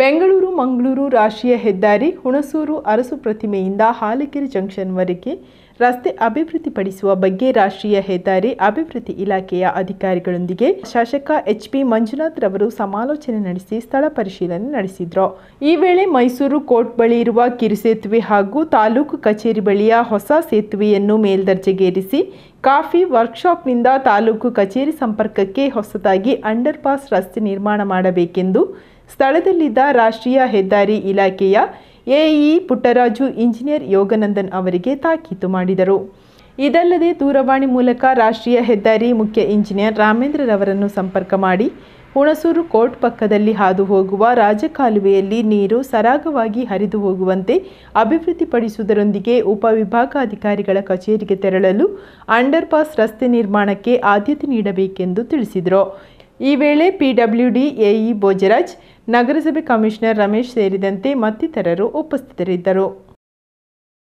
ಬೆಂಗಳೂರು ಮಂಗಳೂರು ರಾಷ್ಟ್ರೀಯ ಹೆದ್ದಾರಿ ಹುಣಸೂರು ಅರಸು ಪ್ರತಿಮೆಯಿಂದ ಹಾಲಕೆರೆ ಜಂಕ್ಷನ್ವರೆಗೆ ರಸ್ತೆ ಅಭಿವೃದ್ಧಿಪಡಿಸುವ ಬಗ್ಗೆ ರಾಷ್ಟ್ರೀಯ ಹೆದ್ದಾರಿ ಅಭಿವೃದ್ಧಿ ಇಲಾಖೆಯ ಅಧಿಕಾರಿಗಳೊಂದಿಗೆ ಶಾಸಕ ಎಚ್ ಪಿ ಮಂಜುನಾಥ್ ರವರು ಸಮಾಲೋಚನೆ ನಡೆಸಿ ಸ್ಥಳ ಪರಿಶೀಲನೆ ನಡೆಸಿದರು ಈ ವೇಳೆ ಮೈಸೂರು ಕೋರ್ಟ್ ಬಳಿ ಇರುವ ಕಿರುಸೇತುವೆ ಹಾಗೂ ತಾಲೂಕು ಕಚೇರಿ ಬಳಿಯ ಹೊಸ ಸೇತುವೆಯನ್ನು ಮೇಲ್ದರ್ಜೆಗೇರಿಸಿ ಕಾಫಿ ವರ್ಕ್ಶಾಪ್ನಿಂದ ತಾಲೂಕು ಕಚೇರಿ ಸಂಪರ್ಕಕ್ಕೆ ಹೊಸದಾಗಿ ಅಂಡರ್ಪಾಸ್ ರಸ್ತೆ ನಿರ್ಮಾಣ ಮಾಡಬೇಕೆಂದು ಸ್ಥಳದಲ್ಲಿದ್ದ ರಾಷ್ಟ್ರೀಯ ಹೆದ್ದಾರಿ ಇಲಾಖೆಯ ಎಇ ಪುಟ್ಟರಾಜು ಇಂಜಿನಿಯರ್ ಯೋಗನಂದನ್ ಅವರಿಗೆ ತಾಕೀತು ಮಾಡಿದರು ಇದಲ್ಲದೆ ದೂರವಾಣಿ ಮೂಲಕ ರಾಷ್ಟ್ರೀಯ ಹೆದ್ದಾರಿ ಮುಖ್ಯ ಇಂಜಿನಿಯರ್ ರಾಮೇಂದ್ರರವರನ್ನು ಸಂಪರ್ಕ ಮಾಡಿ ಹುಣಸೂರು ಕೋರ್ಟ್ ಪಕ್ಕದಲ್ಲಿ ಹಾದು ಹೋಗುವ ರಾಜಕಾಲುವೆಯಲ್ಲಿ ನೀರು ಸರಾಗವಾಗಿ ಹರಿದು ಹೋಗುವಂತೆ ಅಭಿವೃದ್ಧಿಪಡಿಸುವುದರೊಂದಿಗೆ ಉಪವಿಭಾಗಾಧಿಕಾರಿಗಳ ಕಚೇರಿಗೆ ತೆರಳಲು ಅಂಡರ್ಪಾಸ್ ರಸ್ತೆ ನಿರ್ಮಾಣಕ್ಕೆ ಆದ್ಯತೆ ನೀಡಬೇಕೆಂದು ತಿಳಿಸಿದರು ಈ ವೇಳೆ ಪಿಡಬ್ಲ್ಯೂಡಿ ಎಇ ಭೋಜರಾಜ್ ನಗರಸಭೆ ಕಮಿಷನರ್ ರಮೇಶ್ ಸೇರಿದಂತೆ ಮತ್ತಿತರರು ಉಪಸ್ಥಿತರಿದ್ದರು